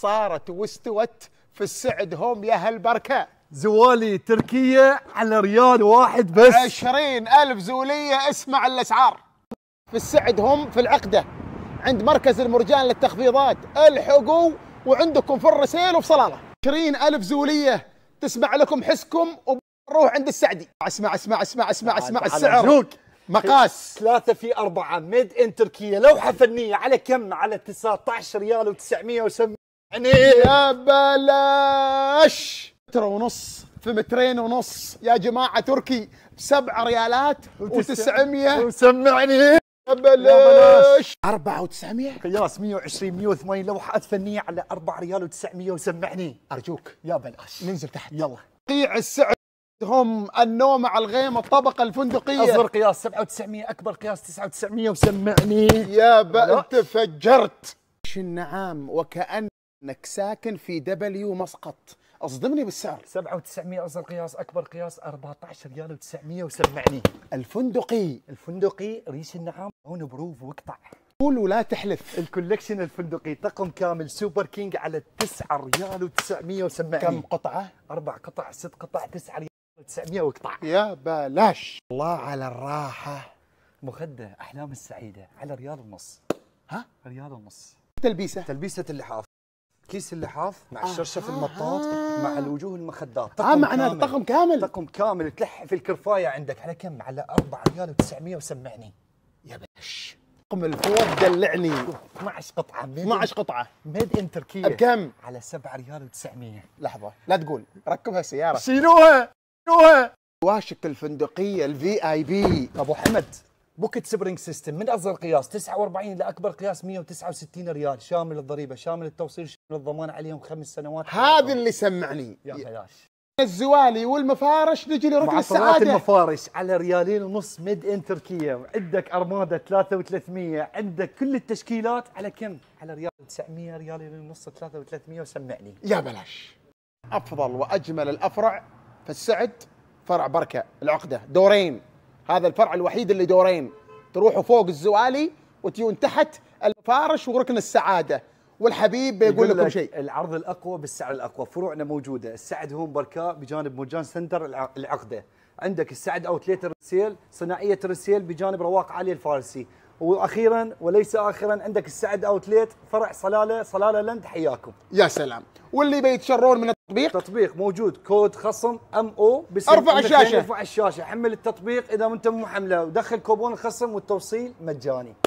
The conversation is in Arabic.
صارت واستوت في السعد هوم يا هالبركه زوالي تركية على ريال واحد بس عشرين ألف زولية اسمع الأسعار في السعد هوم في العقدة عند مركز المرجان للتخفيضات الحقوا وعندكم في الرسيل وفي صلالة عشرين ألف زولية تسمع لكم حسكم وروح عند السعدي اسمع اسمع اسمع اسمع اسمع آه السعر جوك. مقاس ثلاثة في أربعة ميد إن تركيا لوحة فنية على كم على 19 ريال و900 وسم يعني يا بلاش متر ونص في مترين ونص يا جماعه تركي بسبع ريالات و900 وسمعني بلاش وتسعمية قياس مية قياس 120 180 لوحات فنيه على 4 ريال و900 وسمعني ارجوك يا بلاش ننزل تحت يلا قيع السعر هم النوم على الغيمه الطبقه الفندقيه اصغر قياس 7900 اكبر قياس 9900 وسمعني يا بقى انت فجرت النعام وكأن انك ساكن في دبليو مسقط اصدمني بالسعر 7900 اصغر قياس اكبر قياس 14 ريال و900 وسمعني الفندقي الفندقي ريش النعام هون بروف واقطع قول ولا تحلف الكولكشن الفندقي طقم كامل سوبر كينج على 9 ريال و900 وسمعني كم قطعه اربع قطع ست قطع 9 ريال و900 واقطع يا بلاش الله على الراحه مخده احلام السعيده على ريال ونص ها ريال ونص تلبيسه تلبيسه اللحاف كيس اللحاف مع الشرشف آه المطاط آه مع الوجوه المخدات اه كامل طقم كامل طقم كامل تلح في الكرفايه عندك على كم؟ على 4 ريال و900 وسمعني يا بش طقم الفوق دلعني 12 قطعه 12 قطعه ميد ان تركيا بكم؟ على 7 ريال و900 لحظه لا تقول ركبها السياره شيلوها شيلوها واشك الفندقيه الفي اي بي ابو حمد بوكت سبرينج سيستم من اصغر قياس 49 لاكبر قياس 169 ريال شامل الضريبه شامل التوصيل شامل الضمان عليهم خمس سنوات هذا اللي سمعني يا بلاش الزوالي والمفارش نجي لركن السعاده المفارش على ريالين ونص ميد ان تركيا عندك ارماده 3300 عندك كل التشكيلات على كم على ريال 900 ريالين ونص 3300 وسمعني يا بلاش افضل واجمل الافرع في السعد فرع بركه العقده دورين هذا الفرع الوحيد اللي دورين تروحوا فوق الزوالي وتيون تحت الفارش وركن السعاده والحبيب بيقول لكم شيء العرض الاقوى بالسعر الاقوى فروعنا موجوده السعد هون بركاء بجانب مرجان سنتر العقده عندك السعد اوتليت الرسيل صناعيه الرسيل بجانب رواق علي الفارسي واخيرا وليس اخرا عندك السعد اوتليت فرع صلاله صلاله لند حياكم يا سلام واللي بيتشرون من التطبيق تطبيق موجود كود خصم ام او بس ارفع الشاشه ارفع الشاشه حمل التطبيق اذا انت مو حمله ودخل كوبون الخصم والتوصيل مجاني